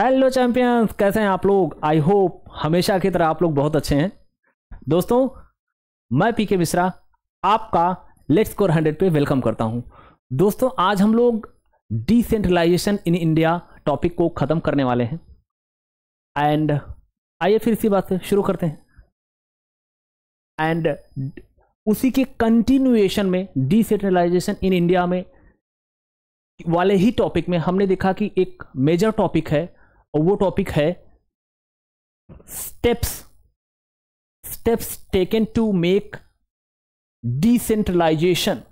Hello champions कैसे हैं आप लोग आई होप हमेशा की तरह आप लोग बहुत अच्छे हैं दोस्तों मैं पीके मिश्रा आपका लेट्स स्कोर हंड्रेड पे वेलकम करता हूं दोस्तों आज हम लोग डिसेंट्रलाइजेशन इन इंडिया टॉपिक को ख़त्म करने वाले हैं एंड आइए फिर इसी बात से शुरू करते हैं एंड उसी के कंटिन्यूएशन में डिसेंट्रलाइजेशन इन इंडिया में वाले ही टॉपिक में हमने देखा कि एक मेजर टॉपिक है और वो टॉपिक है steps steps taken to make decentralisation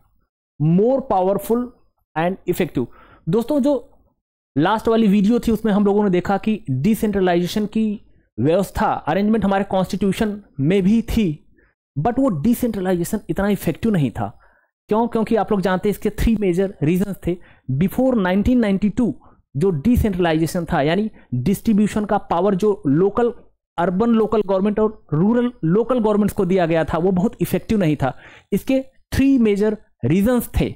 more powerful and effective दोस्तों जो लास्ट वाली वीडियो थी उसमें हम लोगों ने देखा कि डिसेंट्रलाइजेशन की व्यवस्था अरेंजमेंट हमारे कॉन्स्टिट्यूशन में भी थी बट वो डिसेंट्रलाइजेशन इतना इफेक्टिव नहीं था क्यों क्योंकि आप लोग जानते हैं इसके थ्री मेजर रीजन थे बिफोर 1992 जो डिसेंट्रलाइजेशन था यानी डिस्ट्रीब्यूशन का पावर जो लोकल अर्बन लोकल गवर्नमेंट और रूरल लोकल गवर्नमेंट्स को दिया गया था वो बहुत इफेक्टिव नहीं था इसके थ्री मेजर रीजंस थे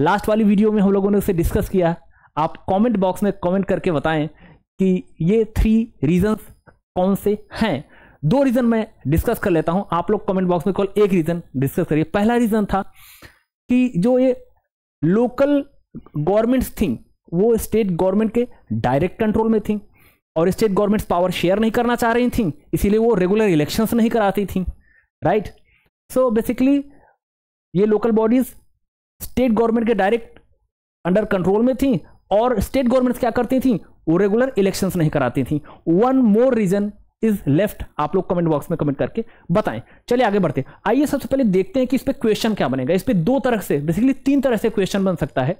लास्ट वाली वीडियो में हम लोगों ने उसे डिस्कस किया आप कमेंट बॉक्स में कमेंट करके बताएं कि ये थ्री रीजंस कौन से हैं दो रीजन मैं डिस्कस कर लेता हूं आप लोग कमेंट बॉक्स में कॉल एक रीजन डिस्कस करिए पहला रीजन था कि जो ये लोकल गवर्नमेंट्स थी वो स्टेट गवर्नमेंट के डायरेक्ट कंट्रोल में थी और स्टेट गवर्नमेंट्स पावर शेयर नहीं करना चाह रही थी इसीलिए वो रेगुलर इलेक्शंस नहीं कराती थी राइट सो बेसिकली ये लोकल बॉडीज स्टेट गवर्नमेंट के डायरेक्ट अंडर कंट्रोल में थी और स्टेट गवर्नमेंट्स क्या करती थी वो रेगुलर इलेक्शंस नहीं कराती थी one more reason is left आप लोग कमेंट बॉक्स में कमेंट करके बताएं चलिए आगे बढ़ते आइए सबसे पहले देखते हैं कि इस पर क्वेश्चन क्या बनेगा इस पर दो तरह से बेसिकली तीन तरह से क्वेश्चन बन सकता है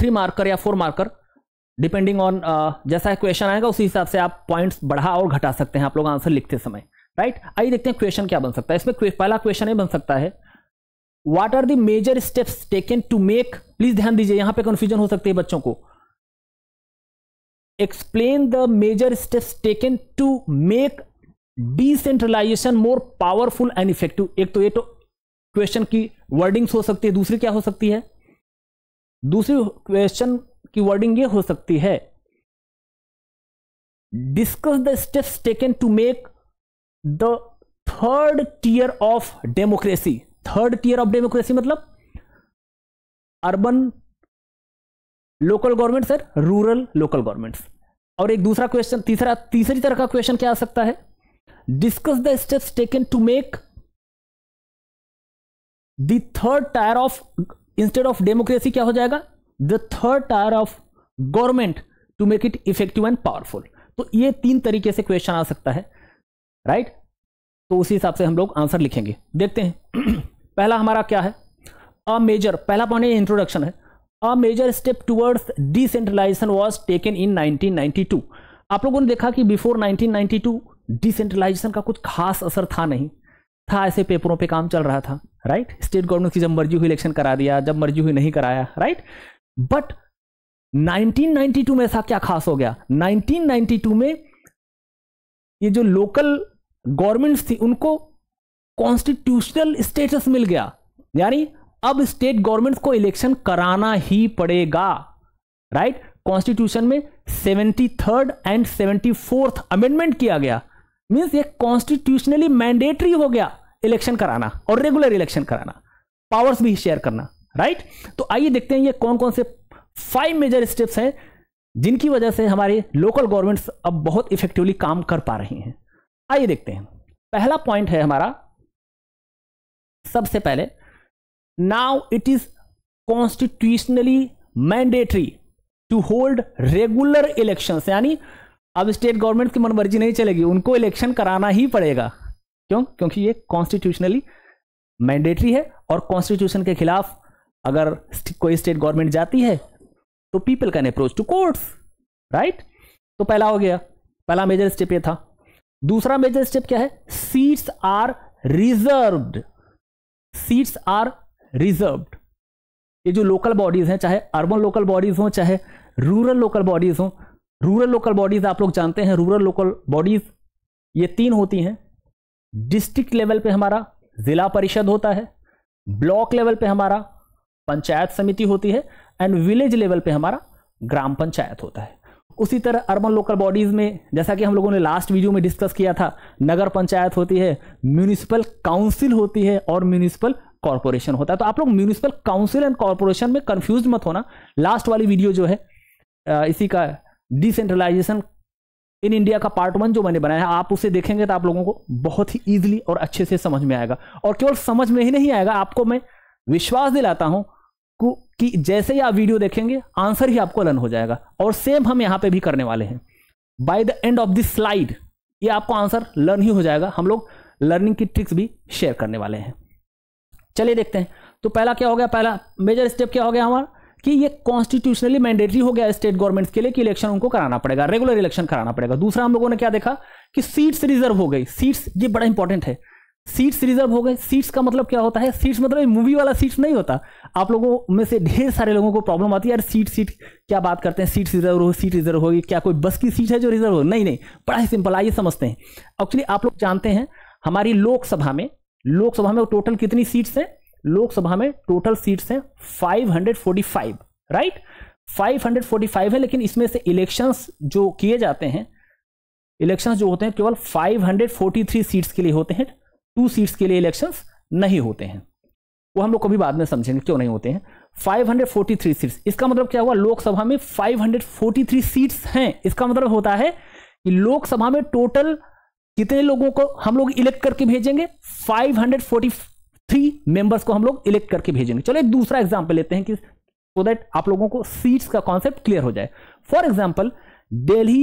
थ्री मार्कर या फोर मार्कर डिपेंडिंग ऑन जैसा क्वेश्चन आएगा उसी हिसाब से आप पॉइंट्स बढ़ा और घटा सकते हैं आप लोग आंसर लिखते समय राइट आइए देखते हैं क्वेश्चन क्या बन सकता है इसमें पहला क्वेश्चन ये बन सकता है what are the major steps taken to make please ध्यान दीजिए यहां पे कंफ्यूजन हो सकती है बच्चों को explain the major steps taken to make decentralisation more powerful and effective एक तो ये तो क्वेश्चन की वर्डिंग्स हो सकती है दूसरी क्या हो सकती है दूसरी क्वेश्चन की वर्डिंग ये हो सकती है discuss the steps taken to make the third tier of democracy third tier of democracy मतलब urban local government sir rural local governments और एक दूसरा क्वेश्चन तीसरा तीसरी तरह का क्वेश्चन क्या आ सकता है discuss the steps taken to make the third tier of instead of democracy क्या हो जाएगा the third tier of government to make it effective and powerful तो ये तीन तरीके से क्वेश्चन आ सकता है राइट right? तो उसी हिसाब से हम लोग आंसर लिखेंगे देखते हैं पहला हमारा क्या है अ मेजर पहला पॉइंट इंट्रोडक्शन है a major step towards decentralisation was taken in 1992 आप लोगों ने देखा कि बिफोर 1992 डिसेंट्रलाइजेशन का कुछ खास असर था नहीं था ऐसे पेपरों पे काम चल रहा था राइट स्टेट गवर्नमेंट की जब मर्जी हुई इलेक्शन करा दिया जब मर्जी हुई नहीं कराया राइट बट 1992 में ऐसा क्या खास हो गया 1992 में ये जो लोकल गवर्नमेंट्स थी उनको कॉन्स्टिट्यूशनल स्टेटस मिल गया यानी अब स्टेट गवर्नमेंट को इलेक्शन कराना ही पड़ेगा राइट right? कॉन्स्टिट्यूशन में seventy third and seventy fourth amendment किया गया मीन्स ये कॉन्स्टिट्यूशनली मैंडेटरी हो गया इलेक्शन कराना और रेगुलर इलेक्शन कराना पावर्स भी शेयर करना राइट तो आइए देखते हैं ये कौन कौन से फाइव मेजर स्टेप्स हैं जिनकी वजह से हमारे लोकल गवर्नमेंट्स अब बहुत इफेक्टिवली काम कर पा रही हैं आइए देखते हैं पहला पॉइंट है हमारा सबसे पहले now it is constitutionally mandatory to hold regular elections यानी अब स्टेट गवर्नमेंट की मनमर्जी नहीं चलेगी उनको इलेक्शन कराना ही पड़ेगा क्यों क्योंकि ये कॉन्स्टिट्यूशनली मैंडेटरी है और कॉन्स्टिट्यूशन के खिलाफ अगर कोई स्टेट गवर्नमेंट जाती है तो people can approach to courts right तो पहला हो गया पहला मेजर स्टेप ये था दूसरा मेजर स्टेप क्या है seats are reserved seats are reserved ये जो लोकल बॉडीज हैं चाहे अर्बन लोकल बॉडीज हों चाहे रूरल लोकल बॉडीज हों रूरल लोकल बॉडीज आप लोग जानते हैं रूरल लोकल बॉडीज ये तीन होती हैं डिस्ट्रिक्ट लेवल पे हमारा जिला परिषद होता है ब्लॉक लेवल पे हमारा पंचायत समिति होती है एंड विलेज लेवल पे हमारा ग्राम पंचायत होता है उसी तरह अर्बन लोकल बॉडीज़ में जैसा कि हम लोगों ने लास्ट वीडियो में डिस्कस किया था नगर पंचायत होती है म्यूनिसिपल काउंसिल होती है और म्यूनिसिपल कॉरपोरेशन होता है तो आप लोग म्यूनिसिपल काउंसिल एंड कॉरपोरेशन में कन्फ्यूज मत होना लास्ट वाली वीडियो जो है इसी का डिसेंट्रलाइजेशन इन इंडिया का पार्ट वन जो मैंने बनाया है आप उसे देखेंगे तो आप लोगों को बहुत ही ईजिली और अच्छे से समझ में आएगा और केवल समझ में ही नहीं आएगा आपको मैं विश्वास दिलाता हूं कि जैसे ही आप वीडियो देखेंगे आंसर ही आपको लर्न हो जाएगा और सेम हम यहां पे भी करने वाले हैं by the end of this slide ये आपको आंसर लर्न ही हो जाएगा हम लोग लर्निंग की ट्रिक्स भी शेयर करने वाले हैं चलिए देखते हैं तो पहला क्या हो गया पहला मेजर स्टेप क्या हो गया हमारा कि ये कॉन्स्टिट्यूशनली मैंडेटरी हो गया स्टेट गवर्नमेंट्स के लिए कि इलेक्शन उनको कराना पड़ेगा रेगुलर इलेक्शन कराना पड़ेगा दूसरा हम लोगों ने क्या देखा कि सीट्स रिजर्व हो गई सीट्स ये बड़ा इंपॉर्टेंट है सीट्स रिजर्व हो गए सीट्स का मतलब क्या होता है सीट्स मतलब मूवी वाला सीट्स नहीं होता आप लोगों में से ढेर सारे लोगों को प्रॉब्लम आती है यार सीट सीट क्या बात करते हैं सीट रिजर्व हो सीट रिजर्व होगी क्या कोई बस की सीट है जो रिजर्व हो नहीं नहीं बड़ा ही सिंपल आइए समझते हैं एक्चुअली आप लोग जानते हैं हमारी लोकसभा में लोकसभा में टोटल कितनी सीट्स हैं लोकसभा में टोटल सीट्स हैं 545 राइट 545 है लेकिन इसमें से इलेक्शंस जो किए जाते हैं इलेक्शंस जो होते हैं केवल 543 सीट्स के लिए होते हैं टू सीट्स के लिए इलेक्शंस नहीं होते हैं वो हम लोग कभी बाद में समझेंगे क्यों नहीं होते हैं 543 सीट्स इसका मतलब क्या हुआ लोकसभा में 543 सीट्स हैं इसका मतलब होता है कि लोकसभा में टोटल कितने लोगों को हम लोग इलेक्ट करके भेजेंगे थ्री मेंबर्स को हम लोग इलेक्ट करके भेजेंगे चलो एक दूसरा एग्जाम्पल लेते हैं कि सो so दैट आप लोगों को सीट्स का कॉन्सेप्ट क्लियर हो जाए for example Delhi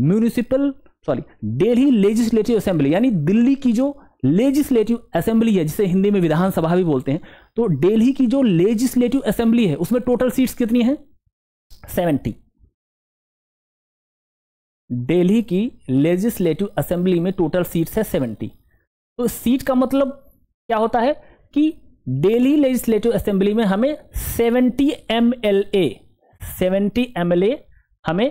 municipal sorry Delhi legislative assembly यानी दिल्ली की जो लेजिस्लेटिव असेंबली है जिसे हिंदी में विधानसभा भी बोलते हैं तो डेली की जो लेजिस्लेटिव असेंबली है उसमें टोटल सीट्स कितनी है सेवेंटी डेली की लेजिस्लेटिव असेंबली में टोटल सीट्स है सेवेंटी तो सीट का मतलब क्या होता है कि डेली लेजिस्लेटिव असेंबली में हमें 70 M L A seventy M L A हमें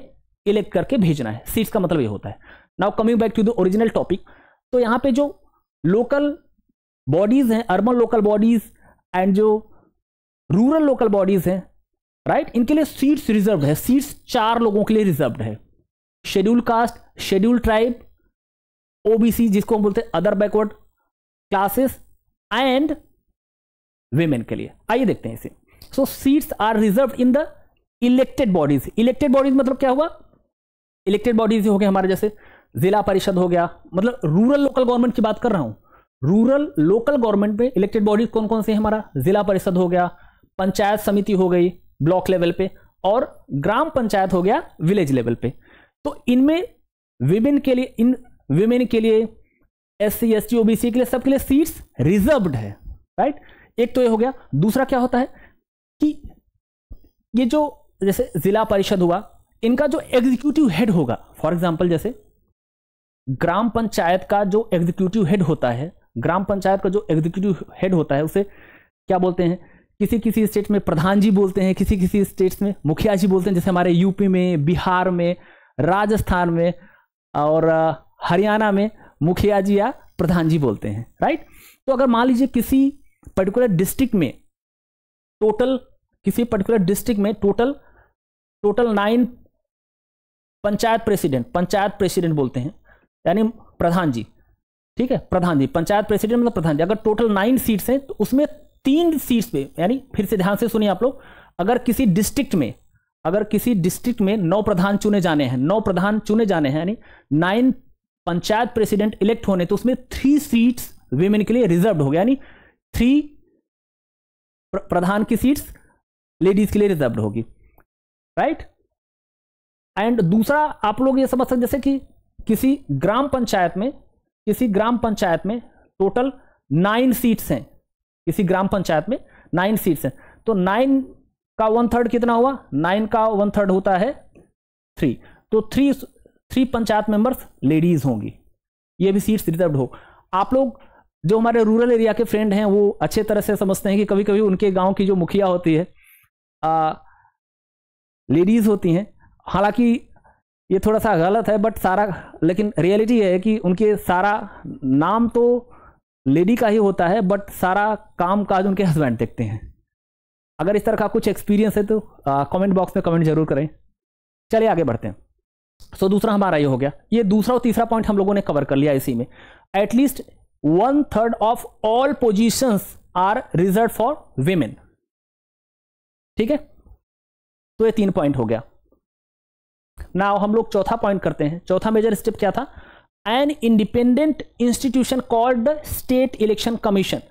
इलेक्ट करके भेजना है सीट्स का मतलब ये होता है now coming back to the original topic तो यहाँ पे जो लोकल बॉडीज हैं अर्बन लोकल बॉडीज एंड जो रूरल लोकल बॉडीज हैं राइट इनके लिए सीट्स रिजर्व है सीट्स चार लोगों के लिए रिजर्व है schedule caste schedule tribe OBC जिसको हम बोलते हैं other backward classes and women के लिए आइए देखते हैं इसे so seats are reserve in the elected bodies elected bodies मतलब क्या हुआ इलेक्टेड बॉडीज हो गए हमारे जैसे जिला परिषद हो गया मतलब रूरल लोकल गवर्नमेंट की बात कर रहा हूं रूरल लोकल गवर्नमेंट में इलेक्टेड बॉडीज कौन कौन से है हमारा जिला परिषद हो गया पंचायत समिति हो गई ब्लॉक लेवल पे और ग्राम पंचायत हो गया विलेज लेवल पे तो इनमें विमेन के लिए इन विमेन के लिए S C S T OBC के लिए सबके लिए सीट्स रिजर्व्ड है राइट एक तो ये हो गया दूसरा क्या होता है कि ये जो जैसे जिला परिषद हुआ इनका जो एग्जीक्यूटिव हेड होगा फॉर एग्जाम्पल जैसे ग्राम पंचायत का जो एग्जीक्यूटिव हेड होता है ग्राम पंचायत का जो एग्जीक्यूटिव हेड होता है उसे क्या बोलते हैं किसी किसी स्टेट में प्रधान जी बोलते हैं किसी किसी स्टेट्स में मुखिया जी बोलते हैं जैसे हमारे यूपी में बिहार में राजस्थान में और हरियाणा में मुखिया जी या प्रधान जी बोलते हैं राइट तो अगर मान लीजिए किसी पर्टिकुलर डिस्ट्रिक्ट में टोटल किसी पर्टिकुलर डिस्ट्रिक्ट में total total nine panchayat president panchayat president बोलते हैं यानी प्रधान जी ठीक है प्रधान जी पंचायत प्रेसिडेंट मतलब प्रधान जी अगर टोटल नाइन सीट्स हैं तो उसमें तीन सीट्स पे यानी फिर से ध्यान से सुनिए आप लोग अगर किसी डिस्ट्रिक्ट में अगर किसी डिस्ट्रिक्ट में नौ प्रधान चुने जाने हैं नौ प्रधान चुने जाने हैं यानी नाइन पंचायत प्रेसिडेंट इलेक्ट होने तो उसमें थ्री सीट्स वीमेन के लिए रिजर्व हो गया यानी थ्री प्रधान की सीट्स लेडीज के लिए रिजर्व होगी राइट एंड दूसरा आप लोग ये समझ सकते जैसे कि किसी ग्राम पंचायत में किसी ग्राम पंचायत में टोटल नाइन सीट्स हैं किसी ग्राम पंचायत में नाइन सीट्स हैं तो नाइन का वन थर्ड कितना हुआ नाइन का वन थर्ड होता है थ्री तो three three panchayat members ladies होंगी ये भी सीट्स रिजर्व हो आप लोग जो हमारे रूरल एरिया के फ्रेंड हैं वो अच्छे तरह से समझते हैं कि कभी कभी उनके गांव की जो मुखिया होती है लेडीज़ होती हैं हालांकि ये थोड़ा सा गलत है बट सारा लेकिन रियलिटी है कि उनके सारा नाम तो लेडी का ही होता है बट सारा काम काज उनके हस्बैंड देखते हैं अगर इस तरह का कुछ एक्सपीरियंस है तो कमेंट बॉक्स में कमेंट जरूर करें चलिए आगे बढ़ते हैं सो so, दूसरा हमारा ये हो गया ये दूसरा और तीसरा पॉइंट हम लोगों ने कवर कर लिया इसी में at least one third of all positions are reserve for women ठीक है तो ये तीन पॉइंट हो गया नाउ हम लोग चौथा पॉइंट करते हैं चौथा मेजर स्टेप क्या था an independent institution called state election commission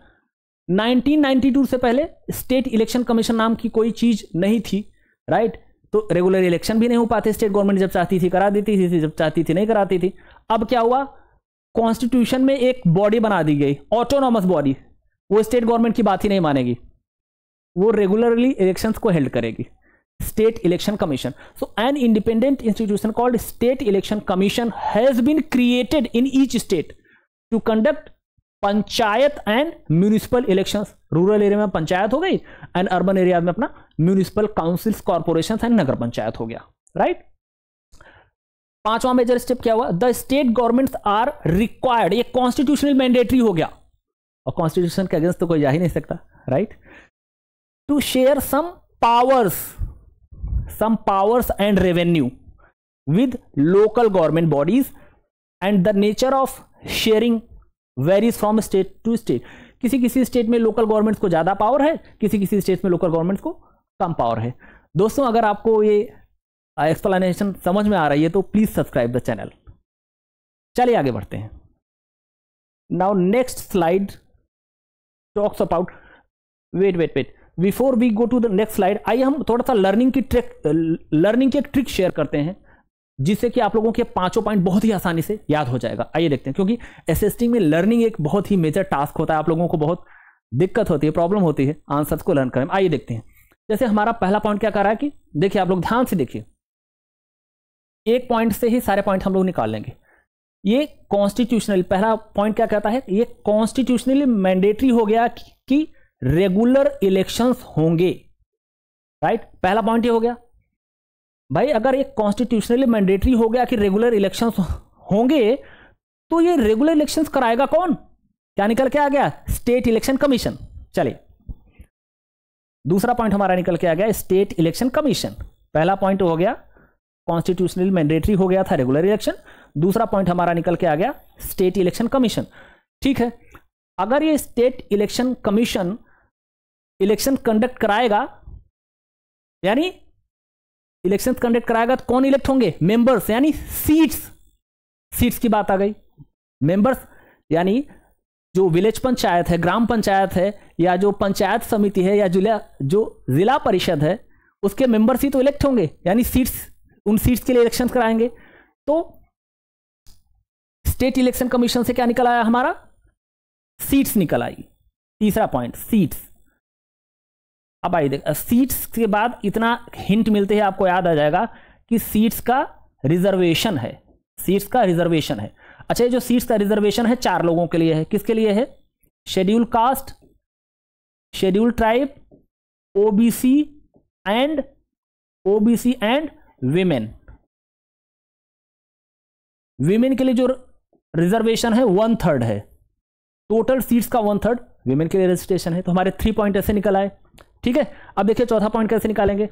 1992 से पहले स्टेट इलेक्शन कमीशन नाम की कोई चीज नहीं थी राइट तो रेगुलर इलेक्शन भी नहीं हो पाते स्टेट गवर्नमेंट जब चाहती थी करा देती थी जब चाहती थी नहीं कराती थी अब क्या हुआ कॉन्स्टिट्यूशन में एक बॉडी बना दी गई ऑटोनॉमस बॉडी वो स्टेट गवर्नमेंट की बात ही नहीं मानेगी वो रेगुलरली इलेक्शन को हेल्ड करेगी state election commission so an independent institution called state election commission has been created in each state to conduct panchayat and municipal elections rural area में पंचायत हो गई एंड अर्बन एरिया में अपना municipal councils corporation and nagar panchayat हो गया right पांचवा major step क्या हुआ the state governments are required ये कॉन्स्टिट्यूशनल मैंडेटरी हो गया और कॉन्स्टिट्यूशन के अगेंस्ट तो कोई जा ही नहीं सकता right to share some powers some powers and revenue with local government bodies and the nature of sharing varies from state to state किसी किसी स्टेट में लोकल गवर्नमेंट्स को ज़्यादा पावर है किसी किसी स्टेट में लोकल गवर्नमेंट्स को कम पावर है दोस्तों अगर आपको ये एक्सप्लेनेशन समझ में आ रही है तो प्लीज़ सब्सक्राइब द चैनल चलिए आगे बढ़ते हैं now next slide talks about wait wait wait before we go to the next slide आइए हम थोड़ा सा लर्निंग की ट्रिक लर्निंग की एक ट्रिक शेयर करते हैं जिससे कि आप लोगों के पांचों पॉइंट बहुत ही आसानी से याद हो जाएगा आइए देखते हैं क्योंकि असिस्टिंग में लर्निंग एक बहुत ही मेजर टास्क होता है आप लोगों को बहुत दिक्कत होती है प्रॉब्लम होती है आंसर्स को लर्न करने में आइए देखते हैं जैसे हमारा पहला पॉइंट क्या कर रहा है कि देखिए आप लोग ध्यान से देखिए एक पॉइंट से ही सारे पॉइंट हम लोग निकाल लेंगे ये कॉन्स्टिट्यूशनल पहला पॉइंट क्या कहता है ये कॉन्स्टिट्यूशनली मैंडेटरी हो गया कि रेगुलर इलेक्शंस होंगे राइट पहला पॉइंट ये हो गया भाई अगर एक कॉन्स्टिट्यूशनली मैंडेटरी हो गया कि रेगुलर इलेक्शन होंगे तो ये रेगुलर इलेक्शन कराएगा कौन क्या निकल के आ गया स्टेट इलेक्शन कमीशन चले दूसरा पॉइंट हमारा निकल के आ गया स्टेट इलेक्शन कमीशन पहला पॉइंट हो गया कॉन्स्टिट्यूशनल मैंडेटरी हो गया था रेगुलर इलेक्शन दूसरा पॉइंट हमारा निकल के आ गया स्टेट इलेक्शन कमीशन ठीक है अगर ये state election commission election conduct कराएगा यानी इलेक्शन कंडक्ट कराएगा तो कौन इलेक्ट होंगे मेंबर्स यानी सीट्स सीट्स की बात आ गई मेंबर्स यानी जो विलेज पंचायत है ग्राम पंचायत है या जो पंचायत समिति है या जिला जो जिला परिषद है उसके मेंबर्स ही तो इलेक्ट होंगे यानी सीट्स उन सीट्स के लिए इलेक्शन कराएंगे तो स्टेट इलेक्शन कमीशन से क्या निकल आया हमारा सीट्स निकल आई तीसरा पॉइंट सीट्स अब आइए देख सीट्स के बाद इतना हिंट मिलते हैं आपको याद आ जाएगा कि सीट्स का रिजर्वेशन है सीट्स का रिजर्वेशन है अच्छा ये जो सीट्स का रिजर्वेशन है चार लोगों के लिए है किसके लिए है schedule caste schedule tribe OBC and OBC and women women के लिए जो रिजर्वेशन है वन थर्ड है टोटल सीट्स का वन थर्ड वीमेन के लिए रजिस्ट्रेशन है तो हमारे थ्री पॉइंट ऐसे निकल आए ठीक है अब देखिए चौथा पॉइंट कैसे निकालेंगे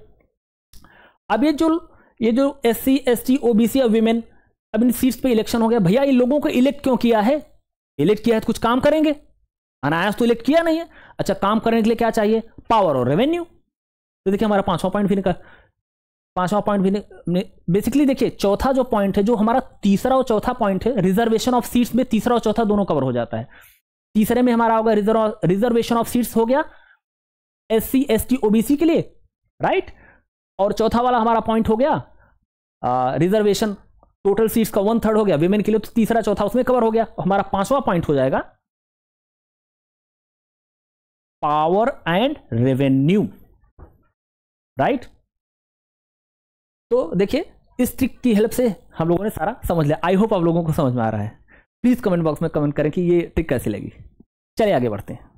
अब ये जो ये जो S C S T O B C और वीमेन अब इन सीट्स पे इलेक्शन हो गया भैया इन लोगों को इलेक्ट क्यों किया है इलेक्ट किया है तो कुछ काम करेंगे अनायास तो इलेक्ट किया नहीं है अच्छा काम करने के लिए क्या चाहिए पावर और रेवेन्यू तो देखिए हमारा पांचवा पॉइंट भी निकल पांचवा पॉइंट भी बेसिकली देखिए चौथा जो पॉइंट है जो हमारा तीसरा और चौथा पॉइंट है रिजर्वेशन ऑफ सीट्स में तीसरा और चौथा दोनों कवर हो जाता है तीसरे में हमारा होगा रिजर्वेशन ऑफ सीट्स हो गया S C S T OBC के लिए राइट और चौथा वाला हमारा पॉइंट हो गया रिजर्वेशन टोटल सीट्स का वन थर्ड हो गया विमेन के लिए तो तीसरा चौथा उसमें कवर हो गया हमारा पांचवा पॉइंट हो जाएगा पावर एंड रेवेन्यू राइट तो देखिए इस ट्रिक की हेल्प से हम लोगों ने सारा समझ लिया आई होप आप लोगों को समझ में आ रहा है प्लीज कमेंट बॉक्स में कमेंट करें कि ये ट्रिक कैसी लगी चलिए आगे बढ़ते हैं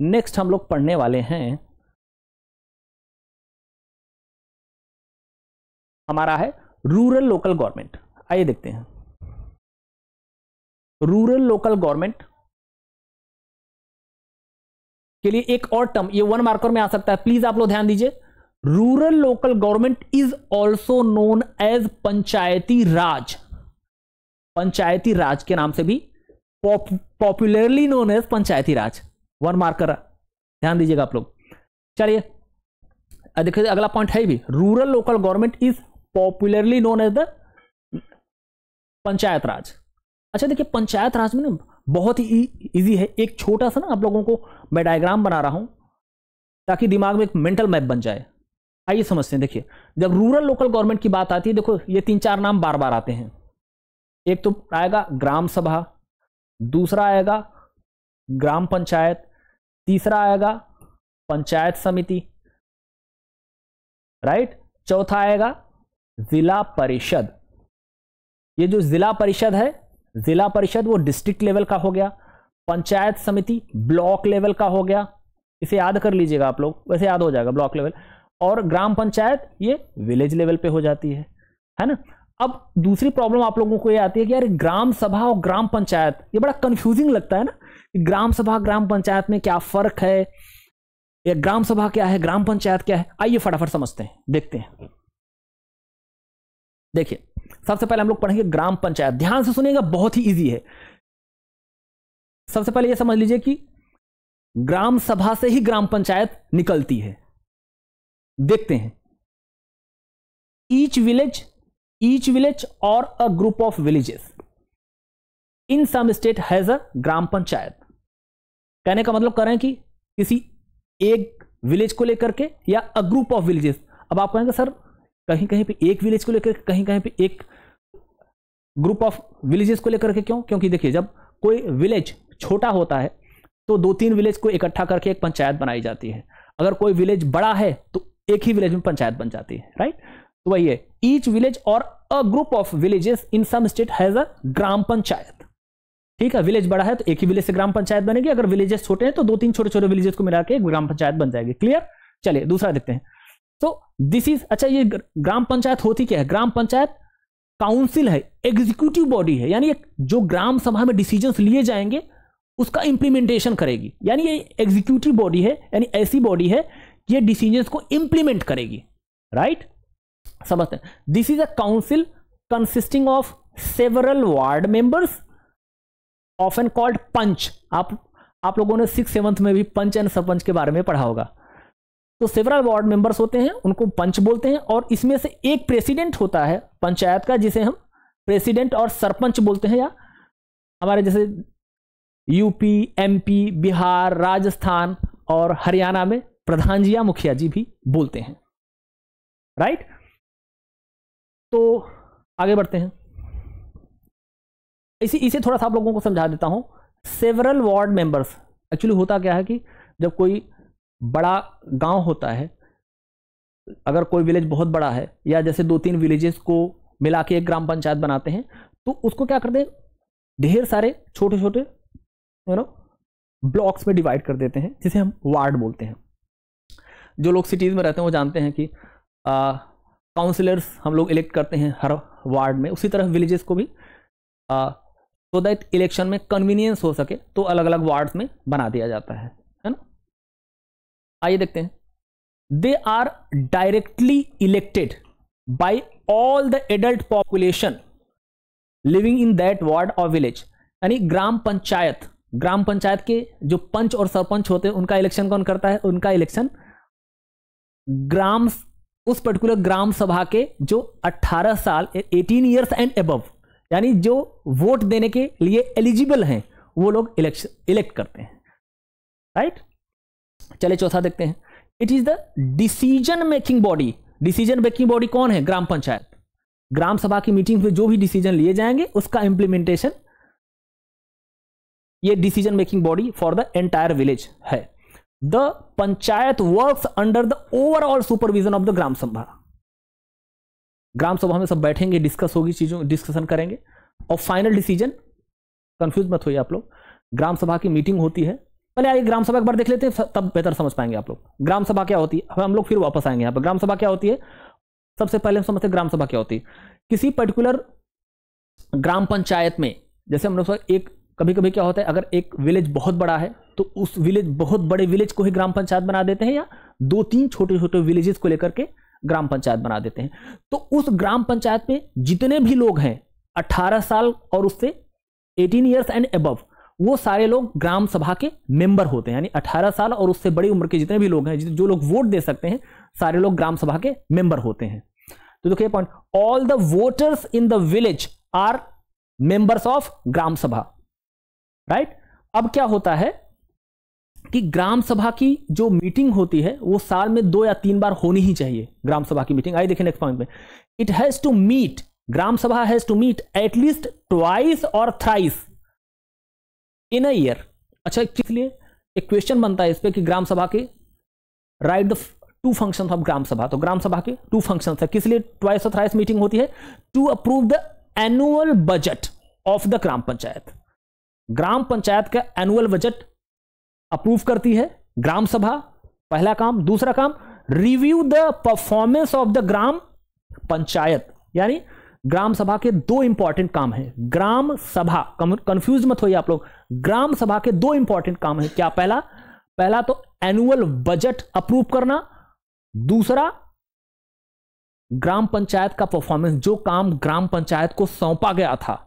नेक्स्ट हम लोग पढ़ने वाले हैं हमारा है रूरल लोकल गवर्नमेंट आइए देखते हैं रूरल लोकल गवर्नमेंट के लिए एक और टर्म ये वन मार्कर में आ सकता है प्लीज आप लोग ध्यान दीजिए rural local government is also known as panchayati raj panchayati raj के नाम से भी popularly known as panchayati raj one marker ध्यान दीजिएगा आप लोग चलिए देखिए अगला पॉइंट है भी rural local government is popularly known as the panchayat raj अच्छा देखिए पंचायत राज में ना बहुत ही इजी है एक छोटा सा ना आप लोगों को मैं डायग्राम बना रहा हूं ताकि दिमाग में एक मेंटल मैप बन जाए आइए समझते हैं देखिए जब रूरल लोकल गवर्नमेंट की बात आती है देखो ये तीन चार नाम बार बार आते हैं एक तो आएगा ग्राम सभा दूसरा आएगा ग्राम पंचायत तीसरा आएगा पंचायत समिति राइट चौथा आएगा जिला परिषद ये जो जिला परिषद है जिला परिषद वो डिस्ट्रिक्ट लेवल का हो गया पंचायत समिति ब्लॉक लेवल का हो गया इसे याद कर लीजिएगा आप लोग वैसे याद हो जाएगा ब्लॉक लेवल और ग्राम पंचायत ये विलेज लेवल पे हो जाती है है ना अब दूसरी प्रॉब्लम आप लोगों को ये आती है कि यार ग्राम सभा और ग्राम पंचायत ये बड़ा कंफ्यूजिंग लगता है ना ग्राम सभा ग्राम पंचायत में क्या फर्क है या ग्राम सभा क्या है ग्राम पंचायत क्या है आइए फटाफट समझते हैं देखते हैं देखिए सबसे पहले हम लोग पढ़ेंगे ग्राम पंचायत ध्यान से सुनिएगा बहुत ही ईजी है सबसे पहले यह समझ लीजिए कि ग्राम सभा से ही ग्राम पंचायत निकलती है देखते हैं each village each village or a group of villages in some state has a gram panchayat कहने का मतलब करें कि किसी एक विलेज को लेकर के या अ ग्रुप ऑफ विलेजेस अब आप कहेंगे सर कहीं कहीं पे एक विलेज को लेकर कहीं कहीं पे एक ग्रुप ऑफ विलेजेस को लेकर के क्यों क्योंकि देखिए जब कोई विलेज छोटा होता है तो दो तीन विलेज को इकट्ठा करके एक पंचायत बनाई जाती है अगर कोई विलेज बड़ा है तो एक ही विलेज में पंचायत बन जाती है राइट तो वही है each village or a group of villages in some state has a gram panchayat ठीक है विलेज बड़ा है तो एक ही विलेज से ग्राम पंचायत बनेगी अगर विलेजेस छोटे हैं तो दो तीन छोटे छोटे विलेजेस को मिला के ग्राम पंचायत बन जाएगी क्लियर चलिए दूसरा देखते हैं तो दिस इज अच्छा ये ग्राम पंचायत होती क्या है ग्राम पंचायत काउंसिल है एग्जीक्यूटिव बॉडी है यानी जो ग्राम सभा में डिसीजन लिए जाएंगे उसका इंप्लीमेंटेशन करेगी यानी ये एग्जीक्यूटिव बॉडी है यानी ऐसी बॉडी है ये डिसीजन को इंप्लीमेंट करेगी राइट समझते हैं this is a council consisting of several ward members often called panch आप आप लोगों ने सिक्स सेवंथ में भी पंच एंड सरपंच के बारे में पढ़ा होगा तो सेवरल वार्ड मेंबर्स होते हैं उनको पंच बोलते हैं और इसमें से एक प्रेसिडेंट होता है पंचायत का जिसे हम प्रेसिडेंट और सरपंच बोलते हैं या हमारे जैसे यूपी एमपी बिहार राजस्थान और हरियाणा में प्रधान जी या मुखिया जी भी बोलते हैं राइट तो आगे बढ़ते हैं इसी इसे थोड़ा सा आप लोगों को समझा देता हूँ सेवरल वार्ड मेंबर्स एक्चुअली होता क्या है कि जब कोई बड़ा गांव होता है अगर कोई विलेज बहुत बड़ा है या जैसे दो तीन विलेजेस को मिला के एक ग्राम पंचायत बनाते हैं तो उसको क्या करते हैं ढेर सारे छोटे छोटे यू नो ब्लॉक्स में डिवाइड कर देते हैं जिसे हम वार्ड बोलते हैं जो लोग सिटीज़ में रहते हैं वो जानते हैं कि काउंसलर्स हम लोग इलेक्ट करते हैं हर वार्ड में उसी तरह विलेजेस को भी सो दैट इलेक्शन में कन्वीनियंस हो सके तो अलग अलग वार्ड्स में बना दिया जाता है है ना आइए देखते हैं they are directly elected by all the adult population living in that ward or village यानी ग्राम पंचायत ग्राम पंचायत के जो पंच और सरपंच होते हैं उनका इलेक्शन कौन करता है उनका इलेक्शन ग्राम उस पर्टिकुलर ग्राम सभा के जो 18 साल 18 इयर्स एंड अबव यानी जो वोट देने के लिए एलिजिबल हैं वो लोग इलेक्शन इलेक्ट करते हैं राइट चले चौथा देखते हैं it is the decision making body decision making body कौन है ग्राम पंचायत ग्राम सभा की मीटिंग में जो भी डिसीजन लिए जाएंगे उसका इंप्लीमेंटेशन ये decision making body for the entire village है the panchayat works under the overall supervision of the gram sabha gram सभा में सब बैठेंगे डिस्कस होगी चीज़ों डिस्कशन करेंगे और फाइनल डिसीजन कंफ्यूज मत होइए आप लोग ग्राम सभा की मीटिंग होती है पहले आइए ग्राम सभा एक बार देख लेते हैं तब बेहतर समझ पाएंगे आप लोग ग्राम सभा क्या होती है हम लोग फिर वापस आएंगे यहाँ पर ग्राम सभा क्या होती है सबसे पहले हम समझते हैं ग्राम सभा क्या होती है किसी पर्टिकुलर ग्राम पंचायत में जैसे हम लोग एक कभी कभी क्या होता है अगर एक विलेज बहुत बड़ा है तो उस विलेज बहुत बड़े विलेज को ही ग्राम पंचायत बना देते हैं या दो तीन छोटे छोटे विलेजेस को लेकर के ग्राम पंचायत बना देते हैं तो उस ग्राम पंचायत में जितने भी लोग हैं 18 साल और उससे 18 ईयर्स एंड अब वो सारे लोग ग्राम सभा के मेंबर होते हैं यानी 18 साल और उससे बड़ी उम्र के जितने भी लोग हैं जो लोग वोट दे सकते हैं सारे लोग ग्राम सभा के मेंबर होते हैं तो देखिए point all the voters in the village are members of gram sabha right अब क्या होता है कि ग्राम सभा की जो मीटिंग होती है वो साल में दो या तीन बार होनी ही चाहिए ग्राम सभा की मीटिंग आई देखिए नेक्स्ट पॉइंट में it has to meet gram sabha has to meet at least twice or thrice in a year अच्छा किस लिए एक क्वेश्चन बनता है इस पर कि ग्राम सभा के right the two function of gram sabha तो ग्राम सभा के टू फंक्शन है किस लिए ट्वाइस और थ्राइस मीटिंग होती है to approve the annual budget of the gram panchayat gram panchayat का एनुअल बजट अप्रूव करती है ग्राम सभा पहला काम दूसरा काम review the performance of the gram panchayat यानी ग्राम सभा के दो इंपॉर्टेंट काम है ग्राम सभा कंफ्यूज मत होइए आप लोग ग्राम सभा के दो इंपॉर्टेंट काम है क्या पहला पहला तो एनुअल बजट अप्रूव करना दूसरा ग्राम पंचायत का परफॉर्मेंस जो काम ग्राम पंचायत को सौंपा गया था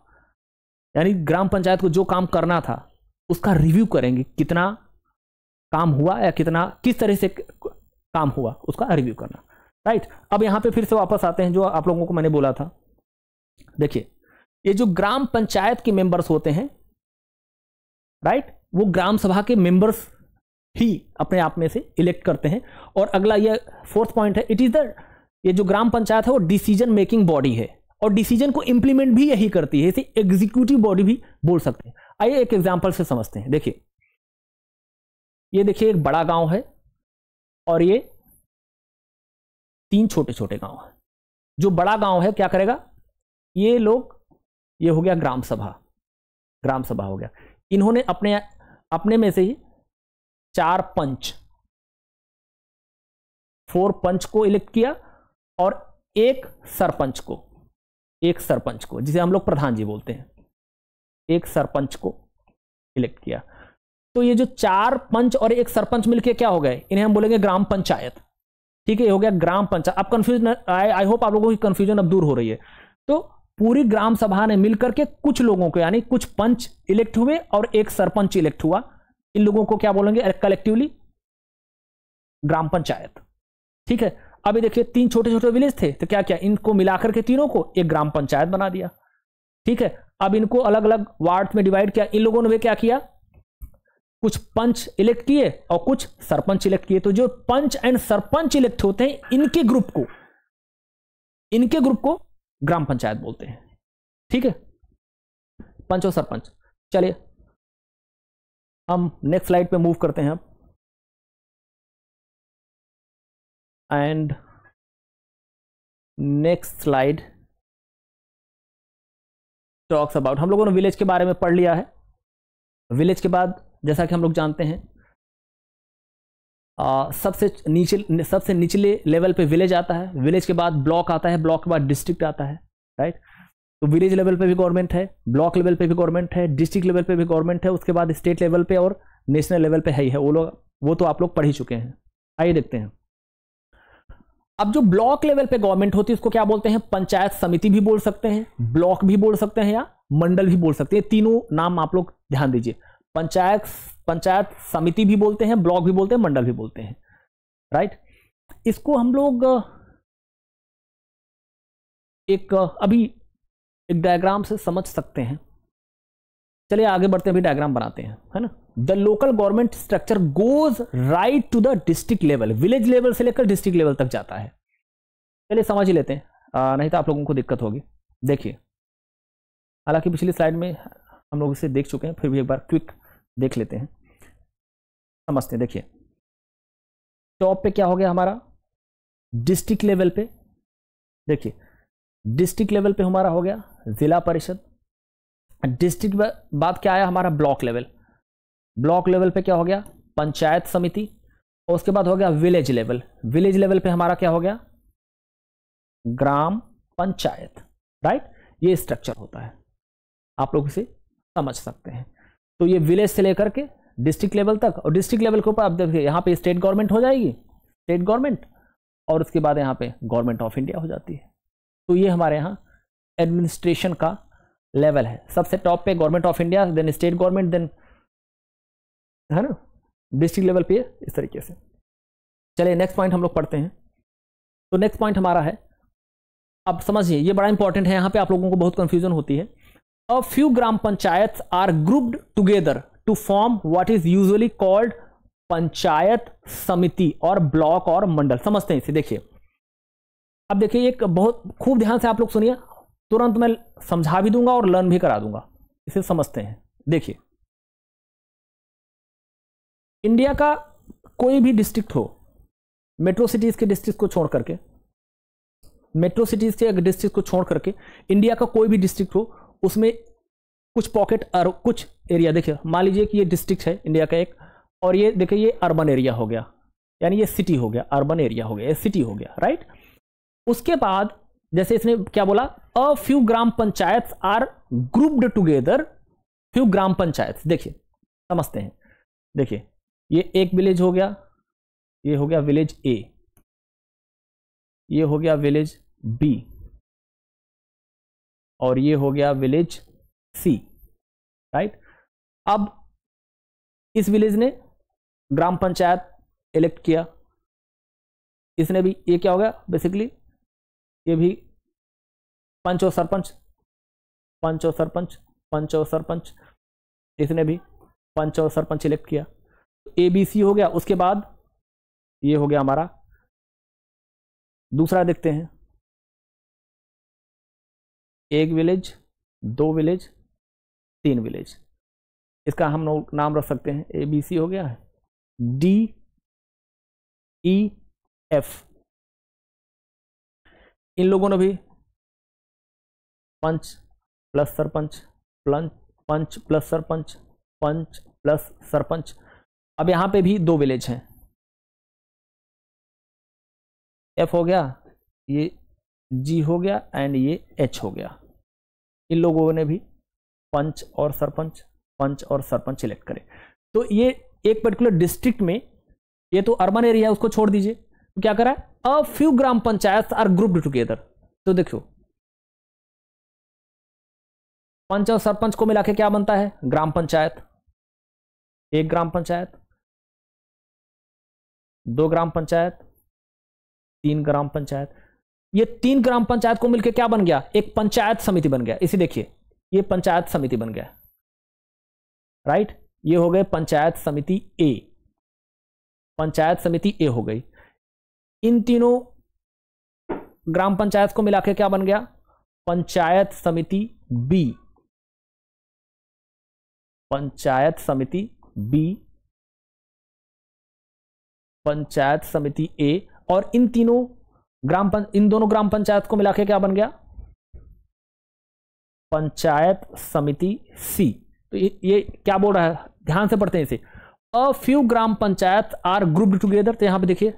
यानी ग्राम पंचायत को जो काम करना था उसका रिव्यू करेंगे कितना काम हुआ या कितना किस तरह से काम हुआ उसका रिव्यू करना राइट अब यहां पे फिर से वापस आते हैं जो आप लोगों को मैंने बोला था देखिए ये जो ग्राम पंचायत के मेंबर्स होते हैं राइट वो ग्राम सभा के मेंबर्स ही अपने आप में से इलेक्ट करते हैं और अगला ये फोर्थ पॉइंट है इट इज़ द ये जो ग्राम पंचायत है वो डिसीजन मेकिंग बॉडी है और डिसीजन को इंप्लीमेंट भी यही करती है इसे एग्जीक्यूटिव बॉडी भी बोल सकते हैं आइए एक एग्जाम्पल से समझते हैं देखिए ये देखिए एक बड़ा गांव है और ये तीन छोटे छोटे गांव है जो बड़ा गांव है क्या करेगा ये लोग ये हो गया ग्राम सभा ग्राम सभा हो गया इन्होंने अपने अपने में से ही चार पंच फोर पंच को इलेक्ट किया और एक सरपंच को एक सरपंच को जिसे हम लोग प्रधान जी बोलते हैं एक सरपंच को इलेक्ट किया तो ये जो चार पंच और एक सरपंच मिलके क्या हो गए इन्हें हम बोलेंगे ग्राम पंचायत ठीक है ये हो गया ग्राम पंचायत अब कंफ्यूजन आई होप आप लोगों की कंफ्यूजन अब दूर हो रही है तो पूरी ग्राम सभा ने मिलकर के कुछ लोगों को यानी कुछ पंच इलेक्ट हुए और एक सरपंच इलेक्ट हुआ इन लोगों को क्या बोलेंगे कलेक्टिवली ग्राम पंचायत ठीक है अभी देखिए तीन छोटे छोटे विलेज थे तो क्या क्या इनको मिलाकर के तीनों को एक ग्राम पंचायत बना दिया ठीक है अब इनको अलग अलग वार्ड में डिवाइड किया इन लोगों ने क्या किया कुछ पंच इलेक्ट किए और कुछ सरपंच इलेक्ट किए तो जो पंच एंड सरपंच इलेक्ट होते हैं इनके ग्रुप को इनके ग्रुप को ग्राम पंचायत बोलते हैं ठीक है पंच और सरपंच चलिए हम नेक्स्ट स्लाइड पे मूव करते हैं अब and next slide talks about हम लोगों ने विलेज के बारे में पढ़ लिया है विलेज के बाद जैसा कि हम लोग जानते हैं आ, सबसे नीचे सबसे निचले लेवल पे विलेज आता है विलेज के बाद ब्लॉक आता है ब्लॉक के बाद डिस्ट्रिक्ट आता है राइट तो विलेज लेवल पे भी गवर्नमेंट है ब्लॉक लेवल पे भी गवर्नमेंट है डिस्ट्रिक्ट लेवल पे भी गवर्नमेंट है उसके बाद स्टेट लेवल पे और नेशनल लेवल पे है ही है वो लोग वो तो आप लोग पढ़ ही चुके हैं आइए देखते हैं अब जो ब्लॉक लेवल पे गवर्नमेंट होती है उसको क्या बोलते हैं पंचायत समिति भी बोल सकते हैं ब्लॉक भी बोल सकते हैं या मंडल भी बोल सकते हैं तीनों नाम आप लोग ध्यान दीजिए पंचायत पंचायत समिति भी बोलते हैं ब्लॉक भी बोलते हैं मंडल भी बोलते हैं राइट इसको हम लोग एक अभी एक डायग्राम से समझ सकते हैं चलिए आगे बढ़ते हैं अभी डायग्राम बनाते हैं है ना the local government structure goes right to the district level village level से लेकर डिस्ट्रिक्ट लेवल तक जाता है चलिए समझ ही लेते हैं आ, नहीं तो आप लोगों को दिक्कत होगी देखिए हालांकि पिछली स्लाइड में हम लोग इसे देख चुके हैं फिर भी एक बार क्विक देख लेते हैं समझते हैं देखिए टॉप पे क्या हो गया हमारा डिस्ट्रिक्ट लेवल पे देखिए डिस्ट्रिक्ट लेवल पे हमारा हो गया ज़िला परिषद डिस्ट्रिक्ट बाद क्या आया हमारा ब्लॉक लेवल ब्लॉक लेवल पे क्या हो गया पंचायत समिति और उसके बाद हो गया विलेज लेवल विलेज लेवल पे हमारा क्या हो गया ग्राम पंचायत राइट ये स्ट्रक्चर होता है आप लोग इसे समझ सकते हैं तो ये विलेज से लेकर के डिस्ट्रिक्ट लेवल तक और डिस्ट्रिक्ट लेवल के ऊपर आप देखिए यहाँ पे स्टेट गवर्नमेंट हो जाएगी स्टेट गवर्नमेंट और उसके बाद यहाँ पे गवर्नमेंट ऑफ इंडिया हो जाती है तो ये हमारे यहाँ एडमिनिस्ट्रेशन का लेवल है सबसे टॉप पे government of India then state government then है ना डिस्ट्रिक्ट लेवल पे इस तरीके से चलिए नेक्स्ट पॉइंट हम लोग पढ़ते हैं तो नेक्स्ट पॉइंट हमारा है अब समझिए ये बड़ा इंपॉर्टेंट है यहाँ पे आप लोगों को बहुत कन्फ्यूजन होती है a few gram panchayats are grouped together to form what is usually called panchayat samiti और ब्लॉक और मंडल समझते हैं इसे देखिए अब देखिए एक बहुत खूब ध्यान से आप लोग सुनिए तुरंत मैं समझा भी दूंगा और लर्न भी करा दूंगा इसे समझते हैं देखिए इंडिया का कोई भी डिस्ट्रिक्ट हो मेट्रो सिटीज के डिस्ट्रिक्ट को छोड़ करके मेट्रो सिटीज के डिस्ट्रिक्ट को छोड़ करके इंडिया का कोई भी डिस्ट्रिक्ट हो उसमें कुछ पॉकेट और कुछ एरिया देखिए मान लीजिए कि ये डिस्ट्रिक्ट है इंडिया का एक और ये देखिए ये अर्बन एरिया हो गया यानी ये सिटी हो गया अर्बन एरिया हो गया ये सिटी हो गया राइट उसके बाद जैसे इसने क्या बोला a few gram panchayat are grouped together few gram panchayat देखिए समझते हैं देखिए ये एक विलेज हो गया ये हो गया विलेज ए ये हो गया विलेज बी और ये हो गया विलेज सी राइट अब इस विलेज ने ग्राम पंचायत इलेक्ट किया इसने भी ये क्या हो गया बेसिकली ये भी पंच और सरपंच पंच और सरपंच पंच और सरपंच इसने भी पंच और सरपंच इलेक्ट किया ए बी सी हो गया उसके बाद ये हो गया हमारा दूसरा देखते हैं एक विलेज दो विलेज तीन विलेज इसका हम नाम रख सकते हैं ए बी सी हो गया डी ई एफ इन लोगों ने भी पंच प्लस सरपंच प्लंच पंच प्लस सरपंच पंच प्लस सरपंच अब यहां पे भी दो विलेज हैं एफ हो गया ये जी हो गया एंड ये एच हो गया इन लोगों ने भी पंच और सरपंच पंच और सरपंच सिलेक्ट करे तो ये एक पर्टिकुलर डिस्ट्रिक्ट में ये तो अर्बन एरिया है उसको छोड़ दीजिए तो क्या करा है a few gram panchayat are grouped together तो देखो पंच और सरपंच को मिला के क्या बनता है ग्राम पंचायत एक ग्राम पंचायत दो ग्राम पंचायत तीन ग्राम पंचायत ये तीन ग्राम पंचायत को मिलकर क्या बन गया एक पंचायत समिति बन गया इसी देखिए ये पंचायत समिति बन गया राइट ये हो गए पंचायत समिति ए पंचायत समिति ए हो गई इन तीनों ग्राम पंचायत को मिलाकर क्या बन गया पंचायत समिति बी पंचायत समिति बी पंचायत समिति ए और इन तीनों ग्राम पंच इन दोनों ग्राम पंचायत को मिला के क्या बन गया पंचायत समिति सी तो ये, ये क्या बोल रहा है ध्यान से पढ़ते हैं इसे a few gram panchayat are group together तो यहां पे देखिए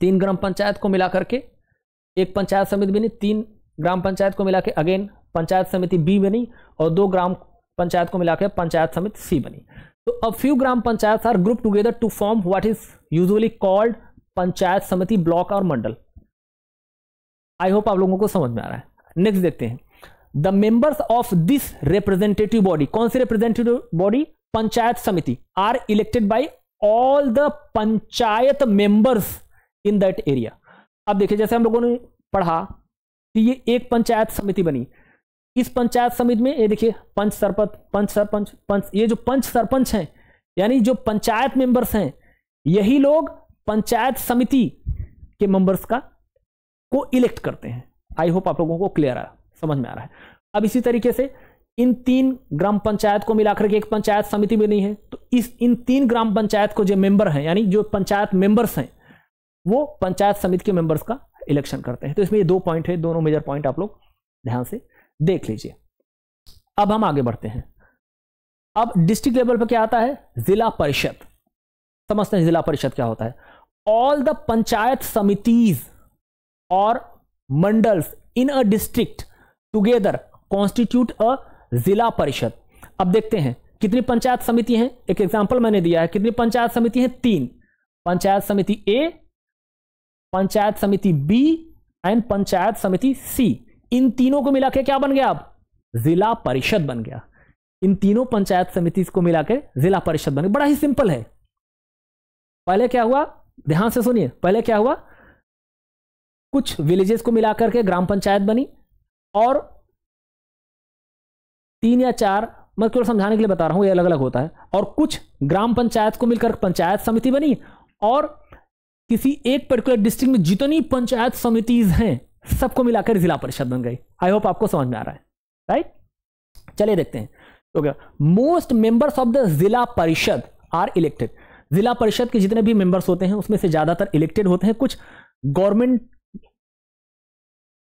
तीन ग्राम पंचायत को मिलाकर के एक पंचायत समिति बनी तीन ग्राम पंचायत को मिला के अगेन पंचायत समिति बी बनी और दो ग्राम पंचायत को मिला के पंचायत समिति सी बनी तो a few gram panchayat are group together to form what is usually called panchayat samiti block और मंडल आई होप आप लोगों को समझ में आ रहा है नेक्स्ट देखते हैं the members of this representative body कौन सी representative body panchayat samiti are elected by all the panchayat members in that area अब देखिए जैसे हम लोगों ने पढ़ा कि ये एक पंचायत समिति बनी इस पंचायत समिति में ये देखिए पंच सरपंच पंच सरपंच पंच ये जो पंच सरपंच हैं यानी जो पंचायत मेंबर्स हैं यही लोग पंचायत समिति के मेंबर्स का को इलेक्ट करते हैं आई होप आप लोगों को क्लियर आ समझ में आ रहा है अब इसी तरीके से इन तीन ग्राम पंचायत को मिलाकर के एक पंचायत समिति नहीं है तो इस इन तीन ग्राम पंचायत को जो मेंबर हैं यानी जो पंचायत मेंबर्स हैं वो पंचायत समिति के मेंबर्स का इलेक्शन करते हैं तो इसमें ये दो पॉइंट है दोनों मेजर पॉइंट आप लोग ध्यान से देख लीजिए अब हम आगे बढ़ते हैं अब डिस्ट्रिक्ट लेवल पर क्या आता है जिला परिषद समझते हैं जिला परिषद क्या होता है all the panchayat samiti or mandals in a district together constitute a zila parishad अब देखते हैं कितनी पंचायत समिति हैं एक एग्जांपल मैंने दिया है कितनी पंचायत समिति हैं तीन पंचायत समिति ए पंचायत समिति बी एंड पंचायत समिति सी इन तीनों को मिला के क्या बन गया अब जिला परिषद बन गया इन तीनों पंचायत समिति को मिला के जिला परिषद बन गया बड़ा ही सिंपल है पहले क्या हुआ ध्यान से सुनिए पहले क्या हुआ कुछ विलेजेस को मिलाकर के ग्राम पंचायत बनी और तीन या चार मैं केवल समझाने के लिए बता रहा हूं ये अलग अलग होता है और कुछ ग्राम पंचायत को मिलकर पंचायत समिति बनी और किसी एक पर्टिकुलर डिस्ट्रिक्ट में जितनी पंचायत समितिज हैं सबको मिलाकर जिला परिषद बन गई आई होप आपको समझ में आ रहा है राइट चलिए देखते हैं तो most members of the zila परिषद आर इलेक्टेड जिला परिषद के जितने भी मेंबर्स होते हैं उसमें से ज्यादातर इलेक्टेड होते हैं कुछ गवर्नमेंट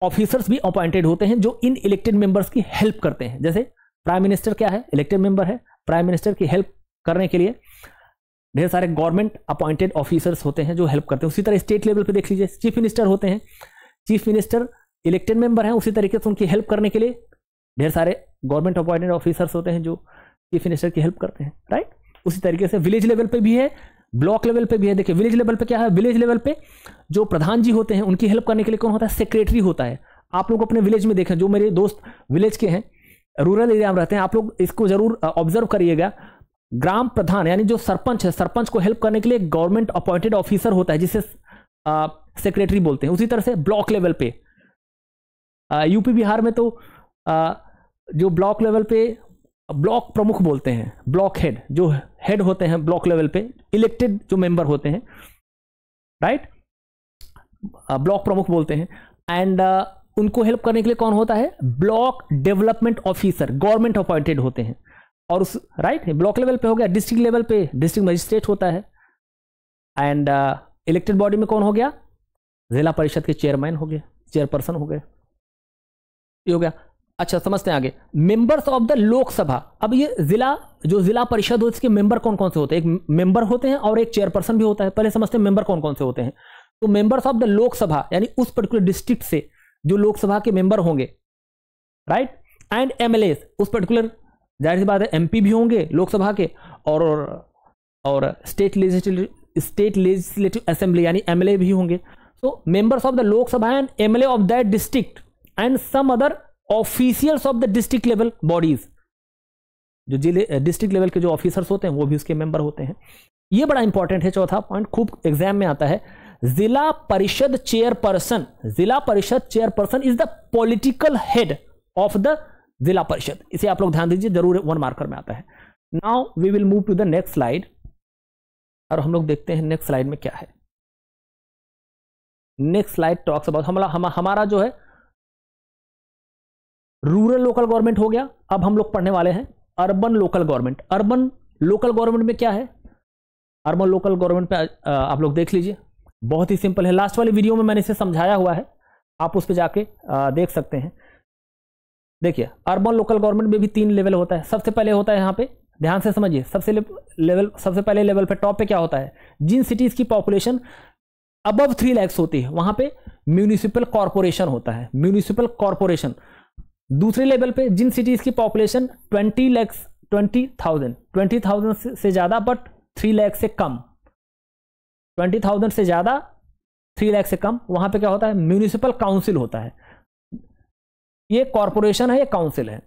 ऑफिसर्स भी अपॉइंटेड होते हैं जो इन इलेक्टेड मेंबर्स की हेल्प करते हैं जैसे प्राइम मिनिस्टर क्या है इलेक्टेड मेंबर है प्राइम मिनिस्टर की हेल्प करने के लिए ढेर सारे गवर्नमेंट अपॉइंटेड ऑफिसर्स होते हैं जो हेल्प करते हैं उसी तरह स्टेट लेवल पे देख लीजिए चीफ मिनिस्टर होते हैं चीफ मिनिस्टर इलेक्टेड मेंबर हैं उसी तरीके से उनकी हेल्प करने के लिए ढेर सारे गवर्नमेंट अपॉइंटेड ऑफिसर्स होते हैं जो चीफ मिनिस्टर की हेल्प करते हैं राइट उसी तरीके से विलेज लेवल पे भी है ब्लॉक लेवल पे भी है देखिए विलेज लेवल पे क्या है विलेज लेवल पे जो प्रधान जी होते हैं उनकी हेल्प करने के लिए कौन होता है सेक्रेटरी होता है आप लोग अपने विलेज में देखें जो मेरे दोस्त विलेज के हैं रूरल एरिया में रहते हैं आप लोग इसको जरूर ऑब्जर्व करिएगा ग्राम प्रधान यानी जो सरपंच है सरपंच को हेल्प करने के लिए गवर्नमेंट अपॉइंटेड ऑफिसर होता है जिसे सेक्रेटरी बोलते हैं उसी तरह से ब्लॉक लेवल पे यूपी बिहार में तो आ, जो ब्लॉक लेवल पे ब्लॉक प्रमुख बोलते हैं ब्लॉक हेड जो हेड होते हैं ब्लॉक लेवल पे इलेक्टेड जो मेंबर होते हैं राइट ब्लॉक प्रमुख बोलते हैं एंड uh, उनको हेल्प करने के लिए कौन होता है block development officer government appointed होते हैं और उस राइट right? ब्लॉक लेवल पे हो गया डिस्ट्रिक्ट लेवल पे डिस्ट्रिक्ट मजिस्ट्रेट होता है एंड इलेक्टेड बॉडी में कौन हो गया जिला परिषद के चेयरमैन हो गए चेयरपर्सन हो गए ये हो गया अच्छा समझते हैं आगे मेंबर्स ऑफ द लोकसभा अब ये जिला जो जिला परिषद हो इसके मेंबर कौन कौन से होते हैं एक मेंबर होते हैं और एक चेयरपर्सन भी होता है पहले समझते हैं मेंबर कौन कौन से होते हैं तो मेंबर्स ऑफ द लोकसभा यानी उस पर्टिकुलर डिस्ट्रिक्ट से जो लोकसभा के मेंबर होंगे राइट एंड एमएलए उस पर्टिकुलर जाहिर सी बात है एम भी होंगे लोकसभा के और और state legislative state legislative assembly यानी एमएलए भी होंगे so members of the Lok Sabha and MLA of that district and some other officials of the district level bodies जो जिले डिस्ट्रिक्ट लेवल के जो ऑफिसर्स होते हैं वो भी उसके मेंबर होते हैं ये बड़ा इंपॉर्टेंट है चौथा पॉइंट खूब एग्जाम में आता है जिला parishad chairperson zila parishad chairperson is the political head of the zila parishad इसे आप लोग ध्यान दीजिए जरूर वन मार्कर में आता है now we will move to the next slide और हम लोग देखते हैं नेक्स्ट स्लाइड में क्या है नेक्स्ट स्लाइड टॉक्स अबाउट हमारा हमारा जो है रूरल लोकल गवर्नमेंट हो गया अब हम लोग पढ़ने वाले हैं urban local government urban local government में क्या है अर्बन लोकल गवर्नमेंट पे आप लोग देख लीजिए बहुत ही सिंपल है लास्ट वाली वीडियो में मैंने इसे समझाया हुआ है आप उस पर जाके देख सकते हैं देखिए अर्बन लोकल गवर्नमेंट में भी तीन लेवल होता है सबसे पहले होता है यहाँ पे ध्यान से समझिए सबसे लेवल सबसे पहले लेवल पे टॉप पे क्या होता है जिन सिटीज़ की पॉपुलेशन अबव थ्री लैक्स होती है वहाँ पे म्यूनिसिपल कॉरपोरेशन होता है म्यूनिसिपल कॉरपोरेशन दूसरे लेवल पे जिन सिटीज़ की population twenty lakhs twenty thousand twenty thousand से ज़्यादा बट थ्री लैख से कम ट्वेंटी थाउजेंड से ज़्यादा थ्री लैख से कम वहां पे क्या होता है म्यूनिसिपल काउंसिल होता है ये कॉरपोरेशन है या काउंसिल है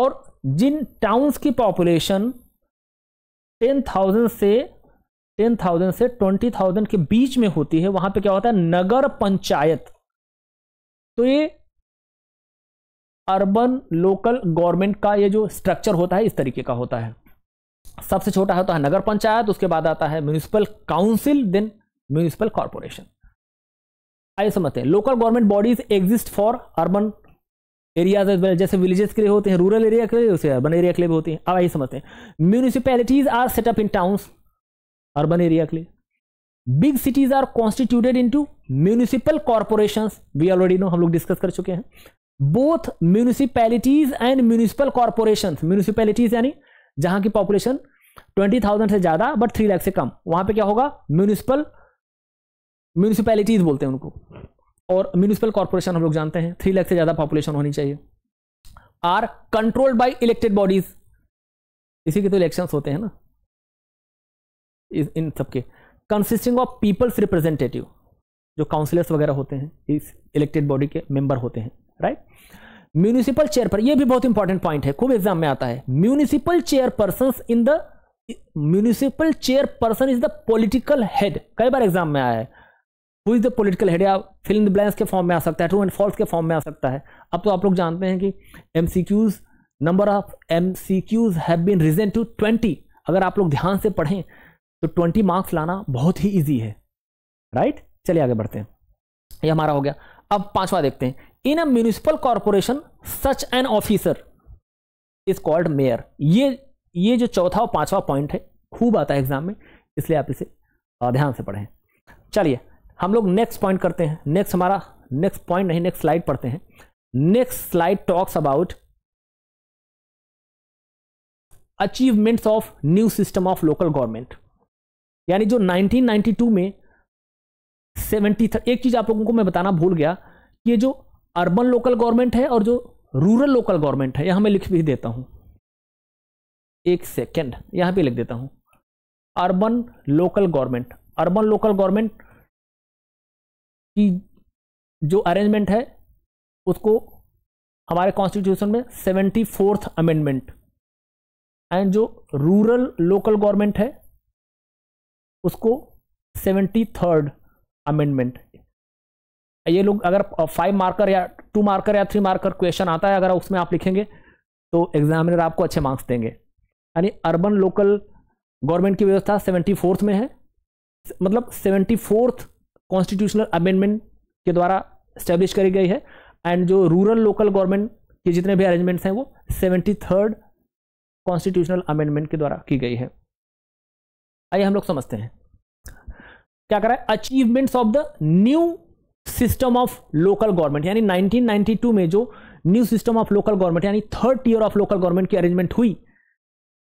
और जिन टाउन्स की पॉपुलेशन टेन थाउजेंड से टेन थाउजेंड से ट्वेंटी थाउजेंड के बीच में होती है वहां पे क्या होता है नगर पंचायत तो ये अर्बन लोकल गवर्नमेंट का ये जो स्ट्रक्चर होता है इस तरीके का होता है सबसे छोटा होता तो है नगर पंचायत उसके बाद आता है municipal council then municipal corporation आइए समझते हैं local government bodies exist for urban areas as well जैसे विलेजेस के लिए होते हैं रूरल एरिया के लिए अर्बन एरिया के लिए भी होती हैं अब आइए समझते हैं municipalities are set up in towns urban area के लिए big cities are constituted into municipal corporation we already know हम लोग डिस्कस कर चुके हैं both municipalities and municipal corporation municipalities यानी जहां की पॉपुलेशन ट्वेंटी थाउजेंड से ज्यादा बट थ्री लाख से कम वहां पे क्या होगा म्यूनिसिपल म्यूनिसिपैलिटीज बोलते हैं उनको और म्यूनिसिपल कॉरपोरेशन हम लोग जानते हैं थ्री लाख से ज्यादा पॉपुलेशन होनी चाहिए are controlled by elected bodies इसी के तो इलेक्शन होते हैं ना इन सबके कंसिस्टिंग ऑफ पीपल्स रिप्रेजेंटेटिव जो काउंसिलर्स वगैरह होते हैं इस इलेक्टेड बॉडी के मेंबर होते हैं राइट म्यूनिसिपल चेयर पर यह भी बहुत इंपॉर्टेंट पॉइंट है खूब एग्जाम में आता है municipal chairperson in the municipal chairperson is the political head कई बार एग्जाम में आया है who is the political head या फिल इन द ब्लैंक्स के फॉर्म में आ सकता है ट्रू एंड फॉल्स के फॉर्म में आ सकता है अब तो आप लोग जानते हैं कि M C Qs number of M C Qs have been reason to twenty अगर आप लोग ध्यान से पढ़ें तो ट्वेंटी मार्क्स लाना बहुत ही ईजी है राइट right? चलिए आगे बढ़ते हैं ये हमारा हो गया अब पांचवा देखते हैं in a municipal corporation such an officer is called mayor ये ये जो चौथा और पांचवा पॉइंट है खूब आता है एग्जाम में इसलिए आप इसे ध्यान से पढ़ें चलिए हम लोग नेक्स्ट पॉइंट करते हैं नेक्स्ट हमारा नेक्स्ट पॉइंट नहीं नेक्स्ट स्लाइड पढ़ते हैं next slide talks about achievements of new system of local government यानी जो 1992 में 70 एक चीज़ आप लोगों को मैं बताना भूल गया कि ये जो अर्बन लोकल गवर्नमेंट है और जो रूरल लोकल गवर्नमेंट है यहां मैं लिख भी देता हूं एक सेकेंड यहां पे लिख देता हूं urban local government urban local government की जो अरेंजमेंट है उसको हमारे कॉन्स्टिट्यूशन में सेवेंटी फोर्थ अमेंडमेंट एंड जो रूरल लोकल गवर्नमेंट है उसको सेवेंटी थर्ड अमेंडमेंट ये लोग अगर फाइव मार्कर या टू मार्कर या थ्री मार्कर क्वेश्चन आता है अगर उसमें आप लिखेंगे तो एग्जामिनर आपको अच्छे मार्क्स देंगे यानी अर्बन लोकल गवर्नमेंट की व्यवस्था सेवेंटी फोर्थ में है मतलब सेवेंटी फोर्थ कॉन्स्टिट्यूशनल अमेंडमेंट के द्वारा स्टैब्लिश करी गई है एंड जो रूरल लोकल गवर्नमेंट के जितने भी अरेंजमेंट्स हैं वो सेवेंटी थर्ड कॉन्स्टिट्यूशनल अमेंडमेंट के द्वारा की गई है आइए हम लोग समझते हैं क्या करा है achievements of the new system of local government यानी 1992 में जो new system of local government यानी third year of local government की अरेंजमेंट हुई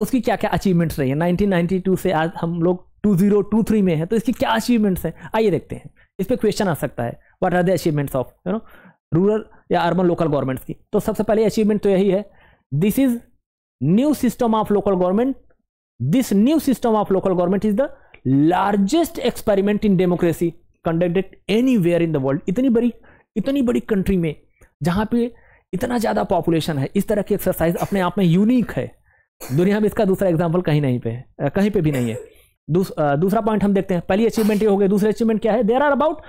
उसकी क्या क्या अचीवमेंट्स रही है 1992 से आज हम लोग 2023 में है तो इसकी क्या अचीवमेंट्स हैं आइए देखते हैं इस पर क्वेश्चन आ सकता है what are the achievements of you know rural या अर्बन लोकल गवर्नमेंट्स की तो सबसे पहले अचीवमेंट तो यही है this is new system of local government this new system of local government is the largest experiment in democracy conducted anywhere in the world इतनी बड़ी इतनी बड़ी कंट्री में जहाँ पे इतना ज़्यादा पॉपुलेशन है इस तरह की एक्सरसाइज अपने आप में यूनिक है दुनिया में इसका दूसरा एग्जाम्पल कहीं नहीं पे है कहीं पे भी नहीं है दूस, दूसरा पॉइंट हम देखते हैं पहली अचीवमेंट ये हो गई दूसरी अचीवमेंट क्या है there are about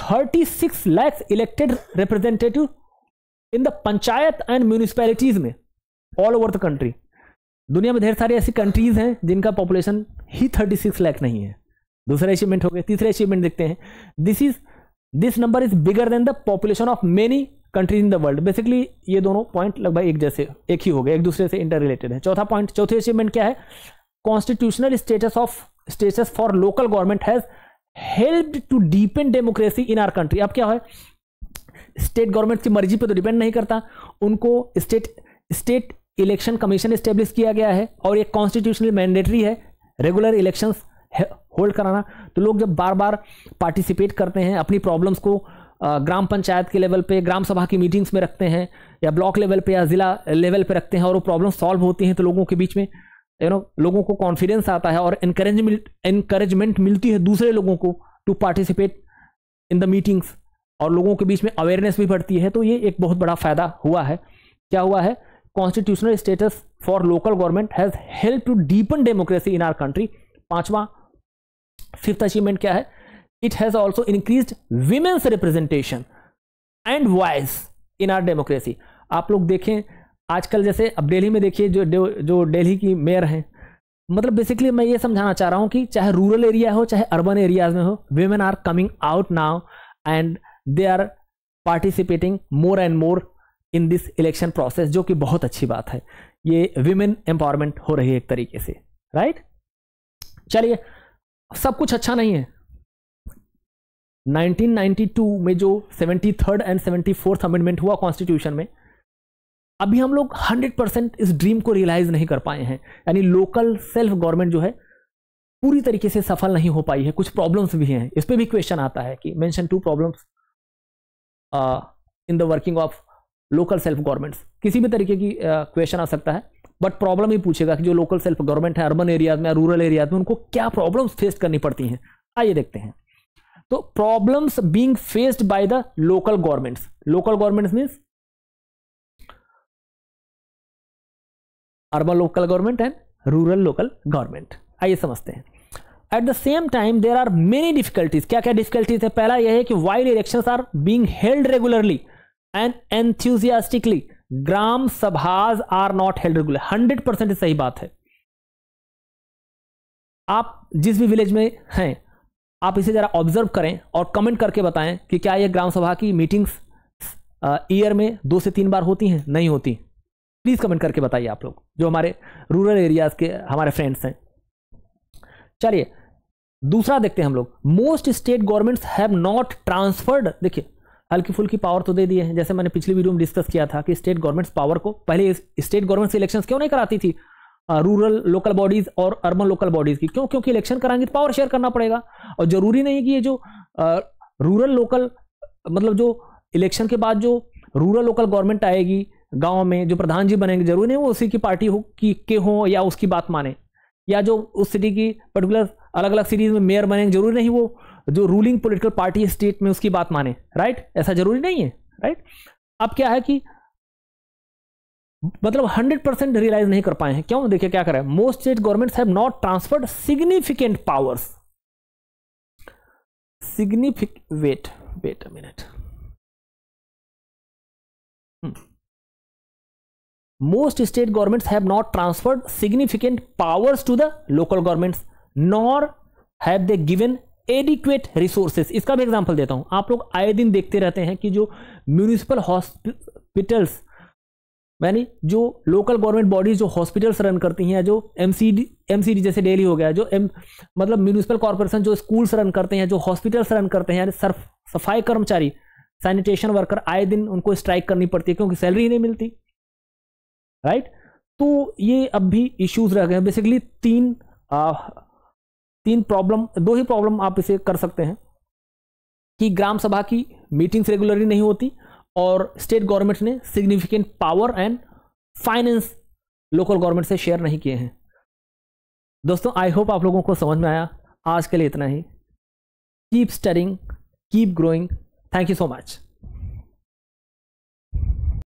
thirty six lakhs elected representative in the panchayat and municipalities में ऑल ओवर द कंट्री दुनिया में ढेर सारी ऐसी कंट्रीज हैं जिनका पॉपुलेशन ही थर्टी सिक्स लैख नहीं है दूसरा अचीवमेंट हो गया तीसरे अचीवमेंट देखते हैं this is this number is bigger than the population of many countries in the world basically ये दोनों पॉइंट लगभग एक जैसे एक ही हो गए एक दूसरे से इंटर रिलेटेड है चौथा पॉइंट चौथे अचीवमेंट क्या है constitutional status of status for local government has help to depend democracy in our country अब क्या है स्टेट गवर्नमेंट की मर्जी पे तो डिपेंड नहीं करता उनको state state election commission establish किया गया है और ये कॉन्स्टिट्यूशनल मैंडेटरी है रेगुलर इलेक्शंस होल्ड कराना तो लोग जब बार बार पार्टिसिपेट करते हैं अपनी प्रॉब्लम्स को ग्राम पंचायत के लेवल पे ग्राम सभा की मीटिंग्स में रखते हैं या ब्लॉक लेवल पे या ज़िला लेवल पे रखते हैं और वो प्रॉब्लम सॉल्व होती हैं तो लोगों के बीच में यू नो लोगों को कॉन्फिडेंस आता है और इनकरेजमेंट इनकरेजमेंट मिलती है दूसरे लोगों को to participate in the meetings और लोगों के बीच में अवेयरनेस भी बढ़ती है तो ये एक बहुत बड़ा फ़ायदा हुआ है क्या हुआ है constitutional status for local government has help to deepen democracy in our country पाँचवा फिफ्थ अचीवमेंट क्या है it has also increase women's representation and voice in our democracy आप लोग देखें आजकल जैसे अब दिल्ली में देखिए जो जो दिल्ली की मेयर हैं मतलब बेसिकली मैं ये समझाना चाह रहा हूँ कि चाहे रूरल एरिया हो चाहे अर्बन एरियाज में हो women are coming out now and they are participating more and more in this election process जो कि बहुत अच्छी बात है ये वीमेन एम्पावरमेंट हो रही है एक तरीके से राइट right? चलिए सब कुछ अच्छा नहीं है 1992 में जो seventy third and seventy fourth amendment हुआ कॉन्स्टिट्यूशन में अभी हम लोग 100 परसेंट इस ड्रीम को रियलाइज नहीं कर पाए हैं यानी लोकल सेल्फ गवर्नमेंट जो है पूरी तरीके से सफल नहीं हो पाई है कुछ प्रॉब्लम्स भी हैं इस पर भी क्वेश्चन आता है कि mention two problems in the working of local self governments किसी भी तरीके की क्वेश्चन uh, आ सकता है बट प्रॉब्लम ही पूछेगा कि जो लोकल सेल्फ गवर्नमेंट है अर्बन एरियाज में रूरल एरियाज में उनको क्या प्रॉब्लम फेस करनी पड़ती हैं आइए देखते हैं तो problems being faced by the local governments local governments means urban local government and rural local government आइए समझते हैं at the same time there are many difficulties क्या क्या डिफिकल्टीज है पहला यह है कि while election are being held regularly and enthusiastically gram sabhas are not held regular hundred percent सही बात है आप जिस भी विलेज में हैं आप इसे ज़रा ऑब्जर्व करें और कमेंट करके बताएं कि क्या ये ग्राम सभा की मीटिंग्स ईयर में दो से तीन बार होती हैं नहीं होती प्लीज़ कमेंट करके बताइए आप लोग जो हमारे रूरल एरियाज़ के हमारे फ्रेंड्स हैं चलिए दूसरा देखते हैं हम लोग most state governments have not transferred देखिए हल्की फुल्की पावर तो दे दिए हैं जैसे मैंने पिछली वीडियो में डिस्कस किया था कि स्टेट गवर्नमेंट्स पावर को पहले स्टेट गवर्नमेंट्स इलेक्शंस क्यों नहीं कराती थी रूरल लोकल बॉडीज और अर्बन लोकल बॉडीज की क्यों क्योंकि इलेक्शन कराएंगे तो पावर शेयर करना पड़ेगा और जरूरी नहीं कि ये जो रूरल लोकल मतलब जो इलेक्शन के बाद जो रूरल लोकल गवर्नमेंट आएगी गाँव में जो प्रधान जी बनेंगे जरूरी नहीं वो उसी की पार्टी हो की के हो या उसकी बात माने या जो उस सिटी की पर्टिकुलर अलग अलग सिटीज़ में मेयर बनेंगे जरूरी नहीं वो जो रूलिंग पॉलिटिकल पार्टी स्टेट में उसकी बात माने राइट ऐसा जरूरी नहीं है राइट अब क्या है कि मतलब 100 परसेंट रियलाइज नहीं कर पाए हैं क्यों देखिए क्या करें most state governments have not transferred significant powers significant wait wait minute most state governments have not transferred significant powers to the local governments nor have they given adequate resources इसका मैं एग्जांपल देता हूं आप लोग आए दिन देखते रहते हैं कि जो म्यूनिसिपल हॉस्पिटल्स यानी जो लोकल गवर्नमेंट बॉडीज जो हॉस्पिटल्स रन करती हैं जो एम सी जैसे डेली हो गया जो एम मतलब म्यूनिसिपल कॉरपोरेशन जो स्कूल्स रन करते हैं जो हॉस्पिटल्स रन करते हैं यानी सर्फ सफाई कर्मचारी सैनिटेशन वर्कर आए दिन उनको स्ट्राइक करनी पड़ती है क्योंकि सैलरी नहीं मिलती राइट तो ये अब भी इश्यूज रह गए बेसिकली तीन तीन प्रॉब्लम दो ही प्रॉब्लम आप इसे कर सकते हैं कि ग्राम सभा की मीटिंग्स रेगुलरली नहीं होती और स्टेट गवर्नमेंट ने significant power and finance local government से शेयर नहीं किए हैं दोस्तों आई होप आप लोगों को समझ में आया आज के लिए इतना ही keep stirring keep growing thank you so much